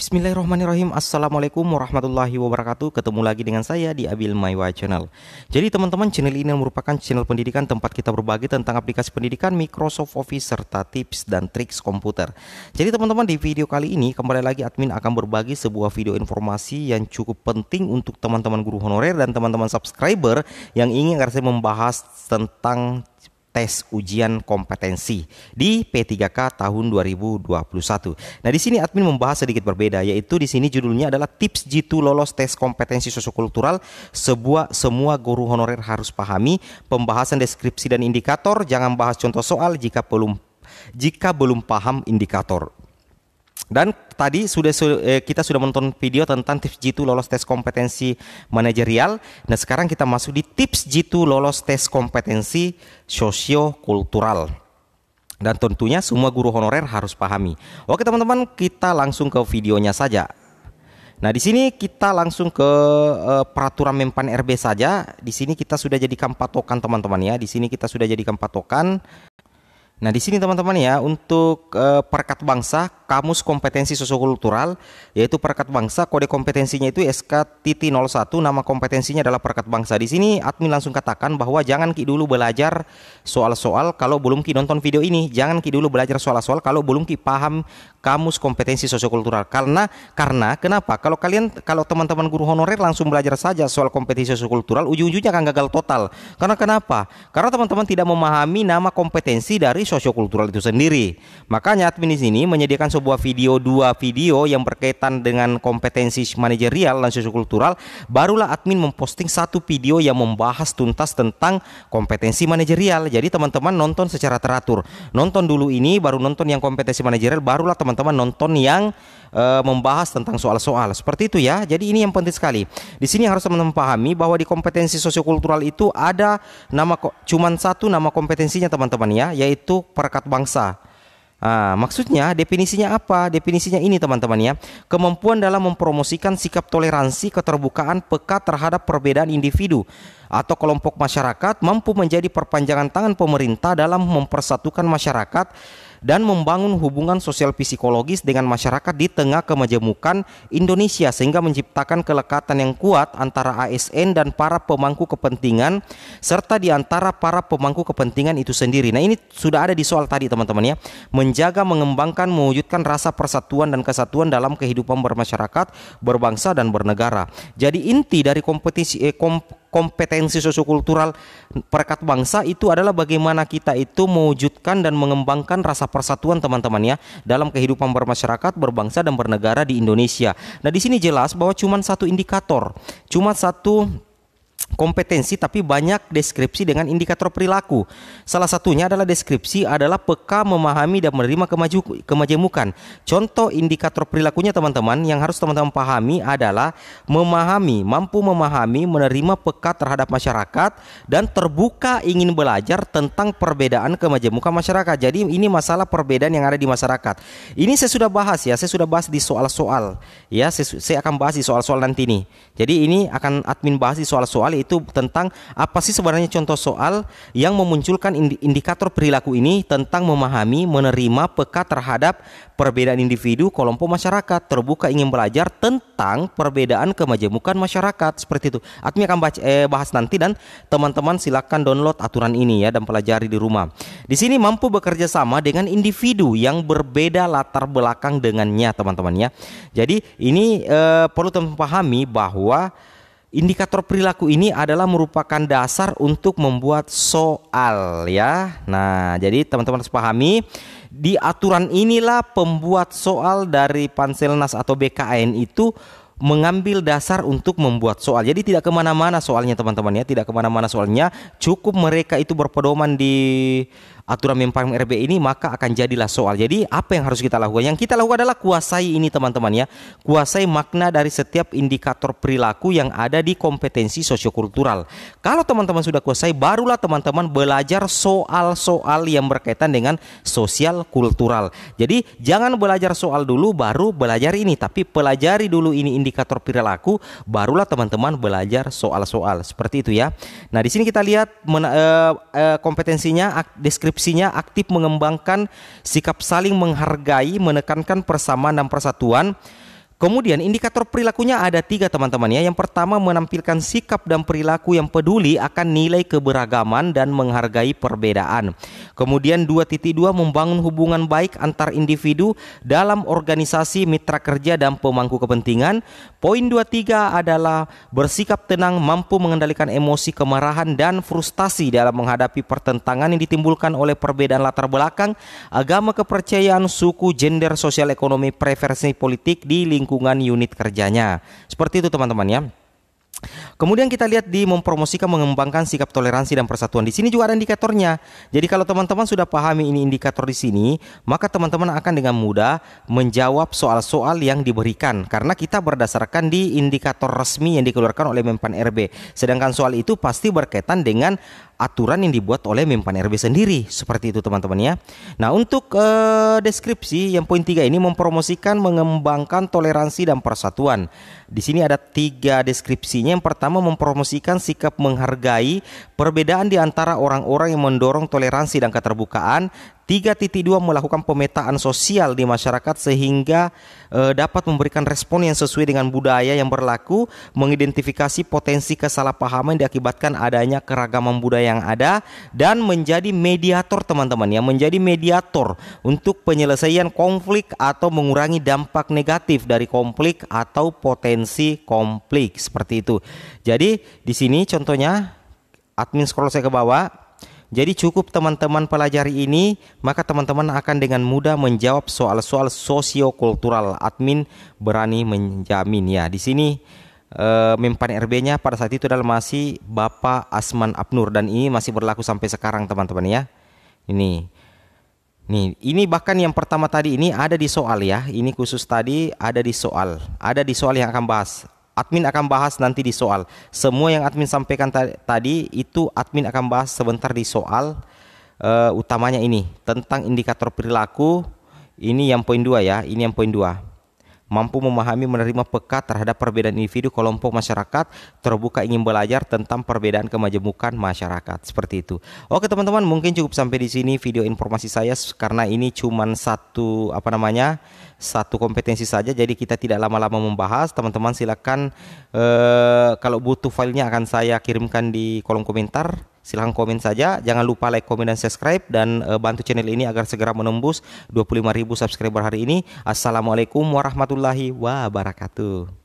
Bismillahirrahmanirrahim Assalamualaikum warahmatullahi wabarakatuh Ketemu lagi dengan saya di Abil Maiwa Channel Jadi teman-teman channel ini merupakan channel pendidikan Tempat kita berbagi tentang aplikasi pendidikan Microsoft Office Serta tips dan triks komputer Jadi teman-teman di video kali ini Kembali lagi admin akan berbagi sebuah video informasi Yang cukup penting untuk teman-teman guru honorer Dan teman-teman subscriber Yang ingin agar saya membahas tentang tes ujian kompetensi di P3K tahun 2021. Nah, di sini admin membahas sedikit berbeda yaitu di sini judulnya adalah tips jitu lolos tes kompetensi sosiokultural sebuah semua guru honorer harus pahami pembahasan deskripsi dan indikator jangan bahas contoh soal jika belum jika belum paham indikator. Dan tadi sudah eh, kita sudah menonton video tentang tips Jitu lolos tes kompetensi manajerial. Nah, sekarang kita masuk di tips Jitu lolos tes kompetensi Sosio Kultural. Dan tentunya semua guru honorer harus pahami. Oke, teman-teman, kita langsung ke videonya saja. Nah, di sini kita langsung ke eh, peraturan Mempan RB saja. Di sini kita sudah jadikan patokan, teman-teman ya. Di sini kita sudah jadikan patokan Nah, di sini teman-teman ya, untuk e, perkat bangsa, kamus kompetensi sosiokultural, yaitu perkat bangsa, kode kompetensinya itu sktt01 nama kompetensinya adalah perkat bangsa. Di sini admin langsung katakan bahwa jangan ki dulu belajar soal-soal kalau belum ki nonton video ini. Jangan ki dulu belajar soal-soal kalau belum ki paham kamus kompetensi sosiokultural. Karena karena kenapa? Kalau kalian kalau teman-teman guru honorer langsung belajar saja soal kompetensi sosiokultural, ujung-ujungnya akan gagal total. Karena kenapa? Karena teman-teman tidak memahami nama kompetensi dari sosiokultural itu sendiri. Makanya admin di sini menyediakan sebuah video dua video yang berkaitan dengan kompetensi manajerial dan sosiokultural, barulah admin memposting satu video yang membahas tuntas tentang kompetensi manajerial. Jadi teman-teman nonton secara teratur. Nonton dulu ini baru nonton yang kompetensi manajerial, barulah teman-teman nonton yang uh, membahas tentang soal-soal seperti itu ya. Jadi ini yang penting sekali. Di sini harus teman-teman pahami bahwa di kompetensi sosiokultural itu ada nama cuman satu nama kompetensinya teman-teman ya, yaitu perekat bangsa. Ah, maksudnya definisinya apa? Definisinya ini teman-teman ya. Kemampuan dalam mempromosikan sikap toleransi, keterbukaan, peka terhadap perbedaan individu atau kelompok masyarakat mampu menjadi perpanjangan tangan pemerintah dalam mempersatukan masyarakat dan membangun hubungan sosial psikologis dengan masyarakat di tengah kemajemukan Indonesia sehingga menciptakan kelekatan yang kuat antara ASN dan para pemangku kepentingan serta di antara para pemangku kepentingan itu sendiri. Nah, ini sudah ada di soal tadi teman-teman ya. Menjaga, mengembangkan, mewujudkan rasa persatuan dan kesatuan dalam kehidupan bermasyarakat, berbangsa dan bernegara. Jadi inti dari kompetisi eh, kom kompetensi sosiokultural perekat bangsa itu adalah bagaimana kita itu mewujudkan dan mengembangkan rasa persatuan teman-teman ya dalam kehidupan bermasyarakat, berbangsa dan bernegara di Indonesia. Nah, di sini jelas bahwa cuma satu indikator, cuma satu kompetensi tapi banyak deskripsi dengan indikator perilaku. Salah satunya adalah deskripsi adalah peka memahami dan menerima kemaju, kemajemukan. Contoh indikator perilakunya teman-teman yang harus teman-teman pahami adalah memahami, mampu memahami, menerima peka terhadap masyarakat dan terbuka ingin belajar tentang perbedaan kemajemukan masyarakat. Jadi ini masalah perbedaan yang ada di masyarakat. Ini saya sudah bahas ya, saya sudah bahas di soal-soal ya, saya, saya akan bahas di soal-soal nanti nih. Jadi ini akan admin bahas di soal-soal itu tentang apa sih sebenarnya contoh soal yang memunculkan indikator perilaku ini tentang memahami, menerima, peka terhadap perbedaan individu, kelompok masyarakat, terbuka ingin belajar tentang perbedaan kemajemukan masyarakat seperti itu. Admi akan baca, eh, bahas nanti dan teman-teman silakan download aturan ini ya dan pelajari di rumah. Di sini mampu bekerja sama dengan individu yang berbeda latar belakang dengannya teman-teman ya. Jadi ini eh, perlu teman pahami bahwa Indikator perilaku ini adalah merupakan dasar untuk membuat soal ya. Nah, jadi teman-teman harus pahami di aturan inilah pembuat soal dari Panselnas atau BKN itu mengambil dasar untuk membuat soal. Jadi tidak kemana-mana soalnya teman-teman ya, tidak kemana-mana soalnya. Cukup mereka itu berpedoman di aturan Mempang RB ini maka akan jadilah soal. Jadi apa yang harus kita lakukan? Yang kita lakukan adalah kuasai ini teman-teman ya. Kuasai makna dari setiap indikator perilaku yang ada di kompetensi sosiokultural. Kalau teman-teman sudah kuasai, barulah teman-teman belajar soal-soal yang berkaitan dengan sosial kultural. Jadi jangan belajar soal dulu baru belajar ini, tapi pelajari dulu ini indikator indikator perilaku, barulah teman-teman belajar soal-soal seperti itu ya. Nah, di sini kita lihat mena- e, e, kompetensinya, ak, deskripsinya aktif mengembangkan sikap saling menghargai, menekankan persamaan dan persatuan Kemudian indikator perilakunya ada tiga teman-teman ya. Yang pertama menampilkan sikap dan perilaku yang peduli akan nilai keberagaman dan menghargai perbedaan. Kemudian 2.2 membangun hubungan baik antar individu dalam organisasi mitra kerja dan pemangku kepentingan. Poin 23 adalah bersikap tenang, mampu mengendalikan emosi kemarahan dan frustasi dalam menghadapi pertentangan yang ditimbulkan oleh perbedaan latar belakang, agama kepercayaan, suku, gender, sosial ekonomi, preferensi politik di lingkungan lingkungan unit kerjanya. Seperti itu teman-teman ya. Kemudian kita lihat di mempromosikan mengembangkan sikap toleransi dan persatuan. Di sini juga ada indikatornya. Jadi kalau teman-teman sudah pahami ini indikator di sini, maka teman-teman akan dengan mudah menjawab soal-soal yang diberikan karena kita berdasarkan di indikator resmi yang dikeluarkan oleh Mempan RB. Sedangkan soal itu pasti berkaitan dengan aturan yang dibuat oleh Mempan RB sendiri seperti itu teman-teman ya. Nah untuk eh, deskripsi yang poin tiga ini mempromosikan mengembangkan toleransi dan persatuan. Di sini ada tiga deskripsinya. Yang pertama mempromosikan sikap menghargai perbedaan di antara orang-orang yang mendorong toleransi dan keterbukaan 3.2 melakukan pemetaan sosial di masyarakat sehingga e, dapat memberikan respon yang sesuai dengan budaya yang berlaku, mengidentifikasi potensi kesalahpahaman diakibatkan adanya keragaman budaya yang ada dan menjadi mediator teman-teman yang menjadi mediator untuk penyelesaian konflik atau mengurangi dampak negatif dari konflik atau potensi konflik seperti itu. Jadi di sini contohnya admin scroll saya ke bawah jadi cukup teman-teman pelajari ini, maka teman-teman akan dengan mudah menjawab soal-soal sosiokultural. Admin berani menjamin ya. Di sini eh, mempan RB-nya pada saat itu adalah masih Bapak Asman Abnur dan ini masih berlaku sampai sekarang teman-teman ya. Ini. Nih, ini bahkan yang pertama tadi ini ada di soal ya. Ini khusus tadi ada di soal. Ada di soal yang akan bahas admin akan bahas nanti di soal. Semua yang admin sampaikan tadi itu admin akan bahas sebentar di soal uh, utamanya ini tentang indikator perilaku. Ini yang poin dua ya, ini yang poin dua mampu memahami menerima peka terhadap perbedaan individu, kelompok, masyarakat, terbuka ingin belajar tentang perbedaan kemajemukan masyarakat. Seperti itu. Oke, teman-teman, mungkin cukup sampai di sini video informasi saya karena ini cuma satu apa namanya? satu kompetensi saja jadi kita tidak lama-lama membahas teman-teman silakan eh, kalau butuh filenya akan saya kirimkan di kolom komentar Silahkan komen saja. Jangan lupa like, komen, dan subscribe. Dan e, bantu channel ini agar segera menembus 25.000 subscriber hari ini. Assalamualaikum warahmatullahi wabarakatuh.